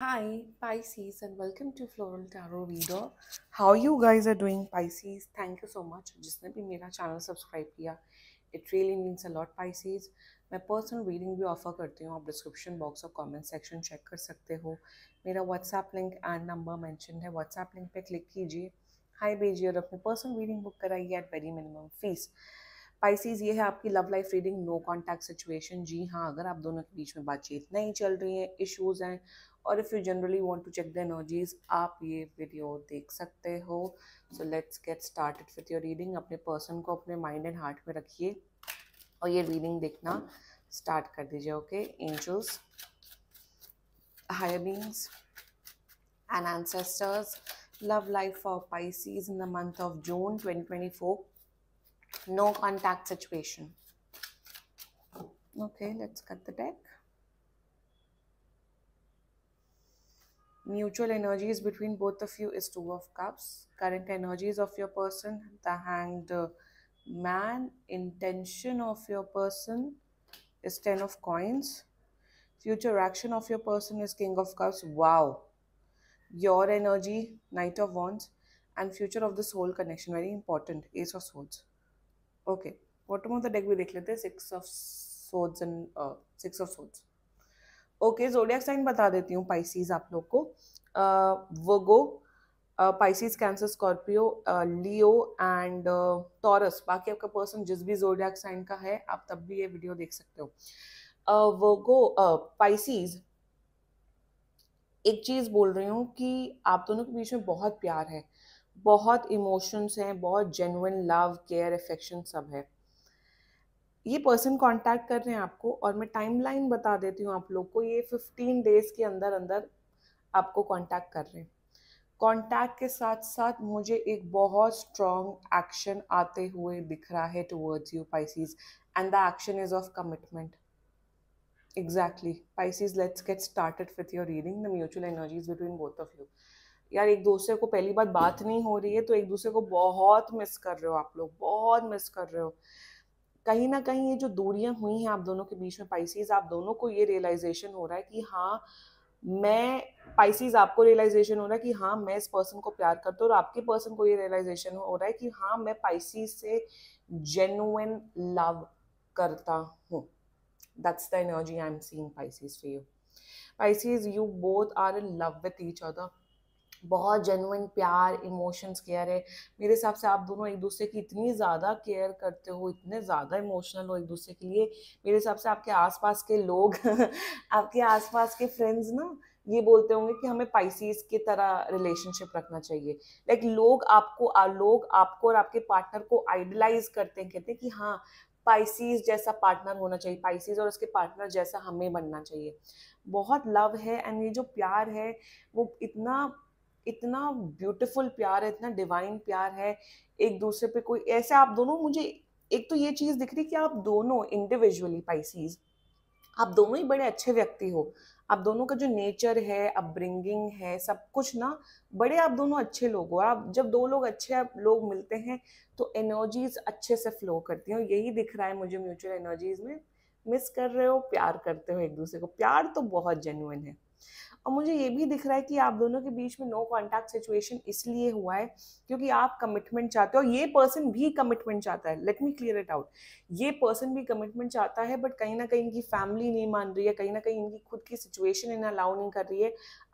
Hi Pisces and welcome to Floral Tarot Reader. How you guys are doing Pisces? Thank you so much जिसने भी मेरा channel subscribe किया it really means a lot Pisces. मैं personal reading भी offer करती हूँ आप description box और कमेंट सेक्शन चेक कर सकते हो मेरा WhatsApp link and number mention है व्हाट्सएप लिंक पे क्लिक कीजिए हाई भेजिए और अपनी पर्सनल रीडिंग बुक कराइए at very minimum fees Pisces ये है आपकी love life reading no contact situation जी हाँ अगर आप दोनों के बीच में बातचीत नहीं चल रही है इश्यूज़ हैं और if you generally want to check the energies आप ये वीडियो देख सकते हो so let's get start with your reading अपने पर्सन को अपने माइंड एंड हार्ट में रखिए और ये रीडिंग देखना स्टार्ट कर दीजिए okay angels higher beings and ancestors love life for pisces in the month of june 2024 no contact situation okay let's cut the deck mutual energies between both of you is two of cups current energies of your person the hanged man intention of your person is 10 of coins future action of your person is king of cups wow your energy knight of wands and future of the soul connection very important ace of swords okay bottom of the deck we declare the six of swords and uh, six of swords okay zodiac sign बता देती हूँ Pisces आप लोग को Virgo Pisces Cancer Scorpio Leo and Taurus बाकी आपका person जिस भी जोडियाक साइन का है आप तब भी ये वीडियो देख सकते हो वर्गो पाइसिस एक चीज़ बोल रही हूँ कि आप दोनों के बीच में बहुत प्यार है बहुत इमोशंस हैं बहुत जेनुइन लव केयर अफेक्शन सब है ये पर्सन कांटेक्ट कर रहे हैं आपको और मैं टाइमलाइन बता देती हूँ आप लोग को ये फिफ्टीन डेज़ के अंदर अंदर आपको कांटेक्ट कर रहे हैं कांटेक्ट के साथ साथ मुझे एक बहुत स्ट्रॉन्ग एक्शन आते हुए दिख रहा है towards you Pisces and the action is of commitment exactly Pisces let's get started with your reading the mutual energies between both of you यार एक दूसरे को पहली बार बात नहीं हो रही है तो एक दूसरे को बहुत मिस कर रहे हो आप लोग बहुत मिस कर रहे हो कहीं ना कहीं ये जो दूरियां हुई हैं आप दोनों के बीच में पाइसीज आप दोनों को ये रियलाइजेशन हो रहा है कि हाँ मैं पाइसीज आपको रियलाइजेशन हो रहा है कि हाँ मैं इस पर्सन को प्यार करता हूँ और आपके पर्सन को ये रियलाइजेशन हो रहा है कि हाँ मैं पाइसीज से जेन्युन लव करता हूँ that's the energy I am seeing Pisces for you Pisces you both are in love with each other बहुत जेनुइन प्यार इमोशंस केयर है मेरे हिसाब से आप दोनों एक दूसरे की इतनी ज़्यादा केयर करते हो इतने ज़्यादा इमोशनल हो एक दूसरे के लिए मेरे हिसाब से आपके आसपास के लोग आपके आसपास के फ्रेंड्स ना ये बोलते होंगे कि हमें पाइसीज की तरह रिलेशनशिप रखना चाहिए लाइक like, लोग आपको लोग आपको और आपके पार्टनर को आइडलाइज करते हैं कहते हैं कि हाँ पाइसीज जैसा पार्टनर होना चाहिए पाइसीज और उसके पार्टनर जैसा हमें बनना चाहिए बहुत लव है एंड ये जो प्यार है वो इतना इतना ब्यूटीफुल प्यार है इतना डिवाइन प्यार है एक दूसरे पे कोई ऐसे आप दोनों मुझे एक तो ये चीज़ दिख रही कि आप दोनों इंडिविजुअली पाइसीज आप दोनों ही बड़े अच्छे व्यक्ति हो आप दोनों का जो नेचर है अपब्रिंगिंग है सब कुछ ना बड़े आप दोनों अच्छे लोग हो आप जब दो लोग अच्छे लोग मिलते हैं तो एनर्जीज अच्छे से फ्लो करती हैं यही दिख रहा है मुझे म्यूचुअल एनर्जीज में मिस कर रहे हो प्यार करते हो एक दूसरे को प्यार तो बहुत जेन्यून है और मुझे ये भी दिख रहा है कि आप दोनों के बीच में नो कॉन्टैक्ट सिचुएशन इसलिए हुआ है क्योंकि आप कमिटमेंट चाहते हो ये पर्सन भी कमिटमेंट चाहता है let me clear it out ये पर्सन भी कमिटमेंट चाहता है बट कहीं ना कहीं इनकी फैमिली नहीं मान रही है कहीं ना कहीं इनकी खुद की सिचुएशन इन्हें अलाउ नहीं कर रही है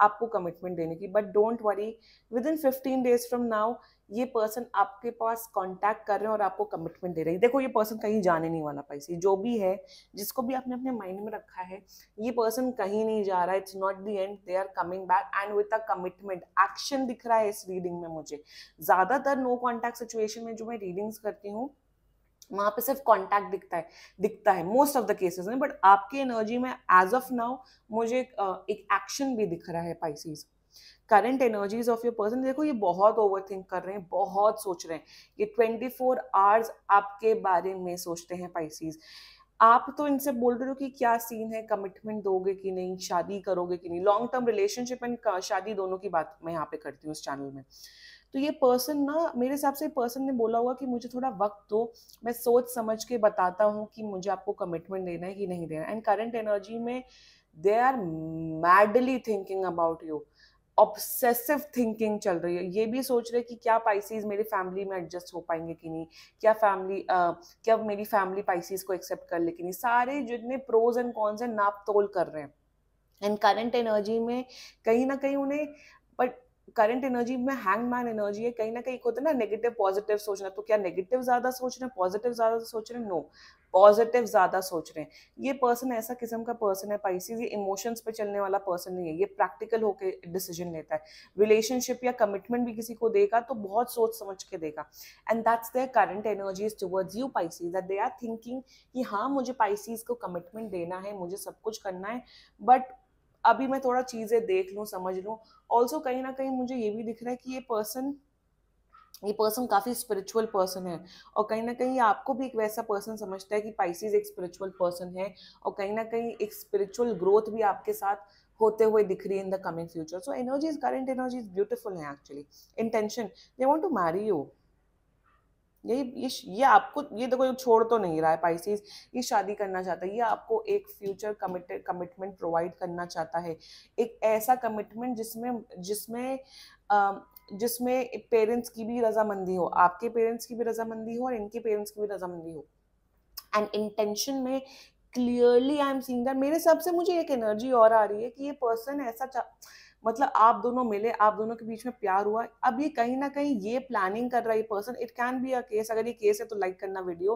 आपको कमिटमेंट देने की but don't worry within fifteen days from now ये पर्सन आपके पास कांटेक्ट कर रहे हैं और आपको कमिटमेंट दे रहे हैं देखो ये पर्सन कहीं जाने नहीं वाला पैसे जो भी है जिसको भी आपने अपने माइंड में रखा है ये पर्सन कहीं नहीं जा रहा है it's not the end they are coming back and with a commitment action दिख रहा है इस रीडिंग में मुझे ज़्यादातर नो कॉन्टैक्ट सिचुएशन में जो मैं रीडिंग्स करती हूँ वहां पे सिर्फ कांटेक्ट दिखता है दिखता है मोस्ट ऑफ द केसेस में बट आपकी एनर्जी में एज ऑफ नाउ मुझे एक एक्शन भी दिख रहा है Pisces current energies of your person देखो ये बहुत ओवर थिंक कर रहे हैं बहुत सोच रहे हैं ये ट्वेंटी फोर आवर्स आपके बारे में सोचते हैं पाइसीज आप तो इनसे बोल रहे हो कि क्या सीन है कमिटमेंट दोगे कि नहीं शादी करोगे कि नहीं लॉन्ग टर्म रिलेशनशिप एंड शादी दोनों की बात मैं यहाँ पे करती हूँ इस चैनल में तो ये पर्सन ना मेरे हिसाब से पर्सन ने बोला होगा कि मुझे थोड़ा वक्त दो मैं सोच समझ के बताता हूँ कि मुझे आपको कमिटमेंट देना है कि नहीं देना एंड करंट एनर्जी में they are madly thinking about you obsessive thinking चल रही है ये भी सोच रहे कि क्या पाइसीज मेरी फैमिली में एडजस्ट हो पाएंगे कि नहीं क्या फैमिली क्या मेरी फैमिली पाइसीज को एक्सेप्ट कर ले कि नहीं सारे जितने प्रोज एंड कॉन्स हैं नाप तोल कर रहे हैं एंड करंट एनर्जी में कहीं ना कहीं उन्हें बट करंट एनर्जी में हैंगमैन एनर्जी है कहीं ना कहीं होता है ना नेगेटिव पॉजिटिव सोचना तो क्या नेगेटिव ज्यादा सोच रहे हैं पॉजिटिव तो ज्यादा सोच रहे हैं नो पॉजिटिव ज्यादा सोच रहे हैं ये पर्सन ऐसा किस्म का पर्सन है पाइसिस ये इमोशंस पे चलने वाला पर्सन नहीं है ये प्रैक्टिकल होकर डिसीजन लेता है रिलेशनशिप या कमिटमेंट भी किसी को देगा तो बहुत सोच समझ के देगा and that's their current is towards you Pisces that they are thinking कि हाँ मुझे पाइसिस को कमिटमेंट देना है मुझे सब कुछ करना है बट अभी मैं थोड़ा चीज़ें देख लूँ समझ लूँ ऑल्सो कहीं ना कहीं मुझे ये भी दिख रहा है कि ये पर्सन ये पर्सन काफ़ी स्पिरिचुअल पर्सन है और कहीं ना कहीं आपको भी एक वैसा पर्सन समझता है कि पाइसिस एक स्पिरिचुअल पर्सन है और कहीं ना कहीं एक स्पिरिचुअल ग्रोथ भी आपके साथ होते हुए दिख रही है in the coming future so energy is current energy is beautiful है actually intention they want to marry you यही ये ये आपको ये देखो ये छोड़ तो नहीं रहा है पाइसिस ये शादी करना चाहता है ये आपको एक फ्यूचर कमिटेड कमिटमेंट प्रोवाइड करना चाहता है एक ऐसा कमिटमेंट जिसमें जिसमें जिसमें पेरेंट्स की भी रजामंदी हो आपके पेरेंट्स की भी रजामंदी हो और इनके पेरेंट्स की भी रजामंदी हो एंड इंटेंशन में clearly I am seeing that मेरे हिसाब से मुझे एक एनर्जी और आ रही है कि ये पर्सन ऐसा मतलब आप दोनों मिले आप दोनों के बीच में प्यार हुआ अब ये कहीं ना कहीं ये प्लानिंग कर रहा है person it can be a case अगर ये केस है तो लाइक करना वीडियो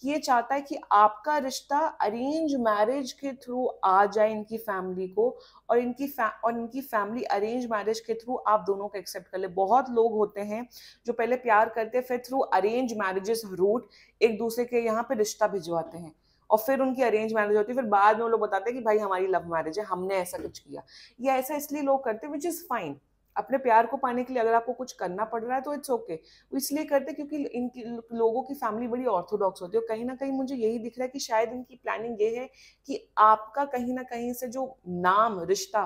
कि ये चाहता है कि आपका रिश्ता अरेंज मैरिज के थ्रू आ जाए इनकी फैमिली को और इनकी और इनकी फैमिली अरेंज मैरिज के थ्रू आप दोनों को एक्सेप्ट कर ले बहुत लोग होते हैं जो पहले प्यार करते फिर थ्रू अरेंज मैरिजेस रूट एक दूसरे के यहाँ पे रिश्ता भिजवाते हैं और फिर उनकी अरेंज मैरिज होती है फिर बाद में वो लोग बताते हैं कि भाई हमारी लव मैरिज है हमने ऐसा हम्म। कुछ किया या ऐसा इसलिए लोग करते हैं विच इज़ फाइन अपने प्यार को पाने के लिए अगर आपको कुछ करना पड़ रहा है तो इट्स ओके okay. वो इसलिए करते क्योंकि इनकी लोगों की फैमिली बड़ी ऑर्थोडॉक्स होती है और कहीं ना कहीं मुझे यही दिख रहा है कि शायद इनकी प्लानिंग ये है कि आपका कहीं ना कहीं से जो नाम रिश्ता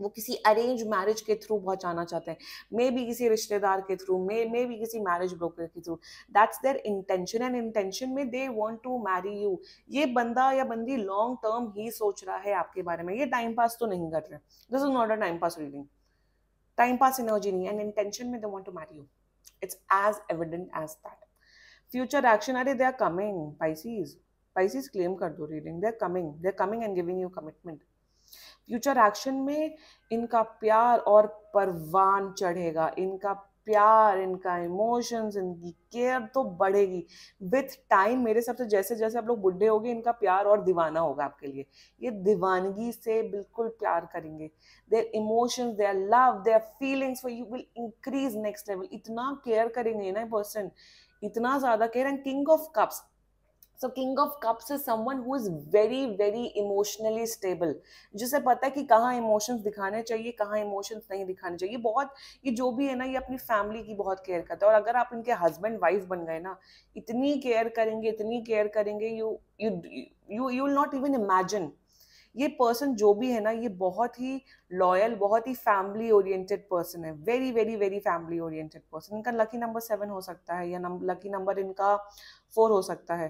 वो किसी अरेंज मैरिज के थ्रू पहुंचाना चाहते हैं मे बी किसी रिश्तेदार के थ्रू मे मे बी किसी मैरिज ब्रोकर के through that's their intention and intention में they want to marry you ये बंदा या बंदी लॉन्ग टर्म ही सोच रहा है आपके बारे में ये टाइम पास तो नहीं कर रहे this is not a time pass reading time pass energy नहीं एंड इंटेंशन में they want to marry you it's as evident as that future action अरे they are coming Pisces Pisces claim कर दो reading they are coming they are coming and giving you commitment future action में इनका प्यार और परवान चढ़ेगा इनका प्यार इनका इमोशंस इनकी केयर तो बढ़ेगी विथ टाइम मेरे हिसाब से जैसे जैसे आप लोग बुढ़े होंगे इनका प्यार और दीवाना होगा आपके लिए ये दीवानगी से बिल्कुल प्यार करेंगे their emotions their love their feelings for you will increase next level इतना केयर करेंगे ना पर्सन इतना ज़्यादा care and king of cups so king of cups is someone who is very very emotionally stable जिसे पता है कि कहाँ इमोशंस दिखाने चाहिए कहाँ इमोशंस नहीं दिखाने चाहिए बहुत ये जो भी है ना ये अपनी फैमिली की बहुत केयर करता है और अगर आप इनके हस्बैंड वाइफ बन गए ना इतनी केयर करेंगे इतनी केयर करेंगे you you you you will not even imagine ये पर्सन जो भी है ना ये बहुत ही लॉयल बहुत ही फैमिली ओरिएंटेड पर्सन है very very very family oriented person इनका लकी नंबर सेवन हो सकता है या लकी नंबर इनका फोर हो सकता है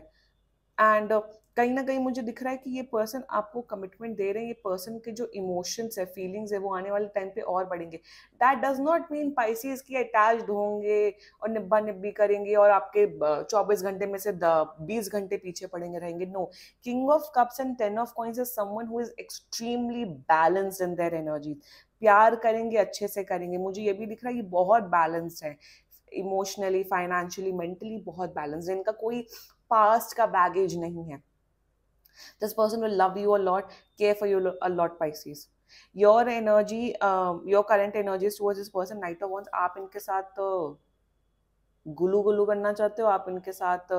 एंड uh, कहीं ना कहीं मुझे दिख रहा है कि ये पर्सन आपको कमिटमेंट दे रहे हैं ये पर्सन के जो इमोशंस है फीलिंग्स है वो आने वाले टाइम पे और बढ़ेंगे that does not mean Pisces की अटैच्ड होंगे और निब्बा निब्बी करेंगे और आपके 24 घंटे में से 20 घंटे पीछे पड़ेंगे रहेंगे no king of cups and ten of coins is someone who is extremely balanced in their energy प्यार करेंगे अच्छे से करेंगे मुझे ये भी दिख रहा है ये बहुत बैलेंस है इमोशनली फाइनेंशियली मेंटली बहुत बैलेंस है इनका कोई पास्ट का बैगेज नहीं है this person will love you a lot care for you a lot Pisces your energy your current energy toward this person knight of wands आप इनके साथ uh, गुलू गुलू करना चाहते हो आप इनके साथ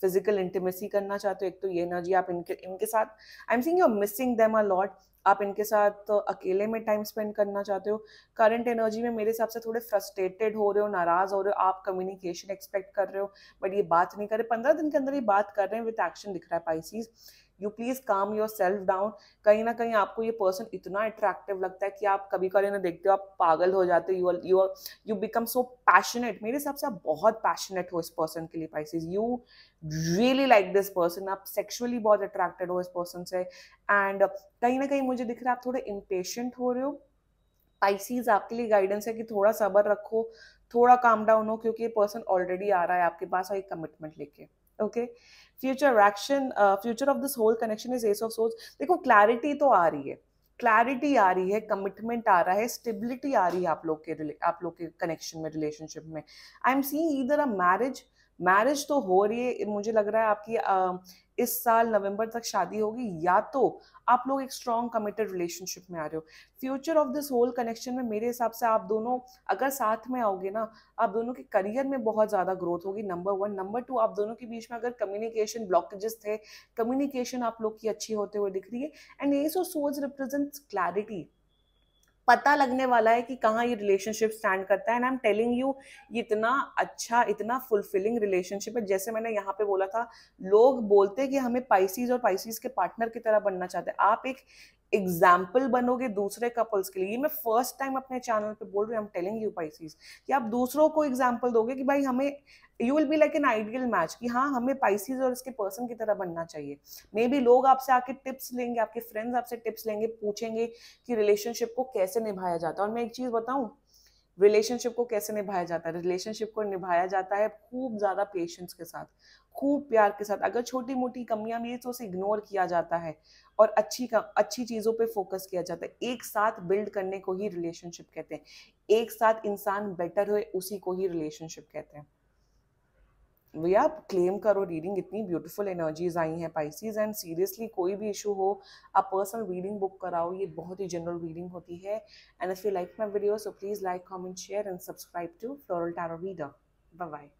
फिजिकल इंटीमेसी करना चाहते हो एक तो ये ना जी आप इनके इनके साथ I am seeing you missing them a lot आप इनके साथ अकेले में टाइम स्पेंड करना चाहते हो करंट एनर्जी में मेरे हिसाब से थोड़े फ्रस्ट्रेटेड हो रहे हो नाराज हो रहे हो आप कम्युनिकेशन एक्सपेक्ट कर रहे हो बट ये बात नहीं कर रहे पंद्रह दिन के अंदर ये बात कर रहे हैं विथ एक्शन दिख रहा है Pisces you please calm yourself down कहीं ना कहीं आपको ये पर्सन इतना अट्रैक्टिव लगता है कि आप कभी कभी ना देखते हो आप पागल हो जाते हो you you you become so passionate मेरे हिसाब से आप बहुत पैशनेट हो इस पर्सन के लिए Pisces you really like this person आप सेक्शुअली बहुत अट्रैक्टेड हो इस पर्सन से एंड कहीं ना कहीं मुझे दिख रहा है आप थोड़े इम्पेशेंट हो रहे हो पाइसीज आपके लिए गाइडेंस है कि थोड़ा सबर रखो थोड़ा काम डाउन हो क्योंकि ये पर्सन ऑलरेडी आ रहा है आपके पास और एक कमिटमेंट लेके okay future action future of this whole connection is ace of swords देखो क्लैरिटी तो आ रही है क्लैरिटी आ रही है कमिटमेंट आ रहा है स्टेबिलिटी आ रही है आप लोग के आप लोग के कनेक्शन में रिलेशनशिप में आई एम सीइंग इधर अ मैरिज मैरिज तो हो रही है मुझे लग रहा है आपकी आ, इस साल नवंबर तक शादी होगी या तो आप लोग एक स्ट्रॉन्ग कमिटेड रिलेशनशिप में आ रहे हो future of this whole connection में मेरे हिसाब से आप दोनों अगर साथ में आओगे ना आप दोनों के करियर में बहुत ज़्यादा ग्रोथ होगी नंबर वन नंबर टू आप दोनों के बीच में अगर कम्युनिकेशन ब्लॉकेजेस थे कम्युनिकेशन आप लोग की अच्छी होते हुए दिख रही है एंड ये सो सोज रिप्रेजेंट्स क्लैरिटी पता लगने वाला है कि कहाँ ये रिलेशनशिप स्टैंड करता है and I am telling you ये इतना अच्छा इतना फुलफिलिंग रिलेशनशिप है जैसे मैंने यहाँ पे बोला था लोग बोलते कि हमें पाइसिस और पाइसिस के पार्टनर की तरह बनना चाहते हैं आप एक एग्जाम्पल बनोगे दूसरे कपल्स के लिए मैं फर्स्ट टाइम अपने चैनल पे बोल रही हूँ टेलिंग यू पाइसिस कि आप दूसरों को एग्जाम्पल दोगे कि भाई हमें you will be like an ideal match कि हाँ हमें पाइसिस और इसके पर्सन की तरह बनना चाहिए मे बी लोग आपसे आके टिप्स लेंगे आपके फ्रेंड्स आपसे टिप्स लेंगे पूछेंगे कि रिलेशनशिप को कैसे निभाया जाता है और मैं एक चीज़ बताऊँ रिलेशनशिप को कैसे निभाया जाता है रिलेशनशिप को निभाया जाता है खूब ज़्यादा पेशेंस के साथ खूब प्यार के साथ अगर छोटी मोटी कमियां भी है तो उसे इग्नोर किया जाता है और अच्छी अच्छी चीज़ों पे फोकस किया जाता है एक साथ बिल्ड करने को ही रिलेशनशिप कहते हैं एक साथ इंसान बेटर हो उसी को ही रिलेशनशिप कहते हैं भैया आप क्लेम करो रीडिंग इतनी ब्यूटीफुल एनर्जीज आई हैं पाइसिस एंड सीरियसली कोई भी इशू हो आप पर्सनल रीडिंग बुक कराओ ये बहुत ही जनरल रीडिंग होती है and if you like my video so please like comment share and subscribe to floral tarot reader bye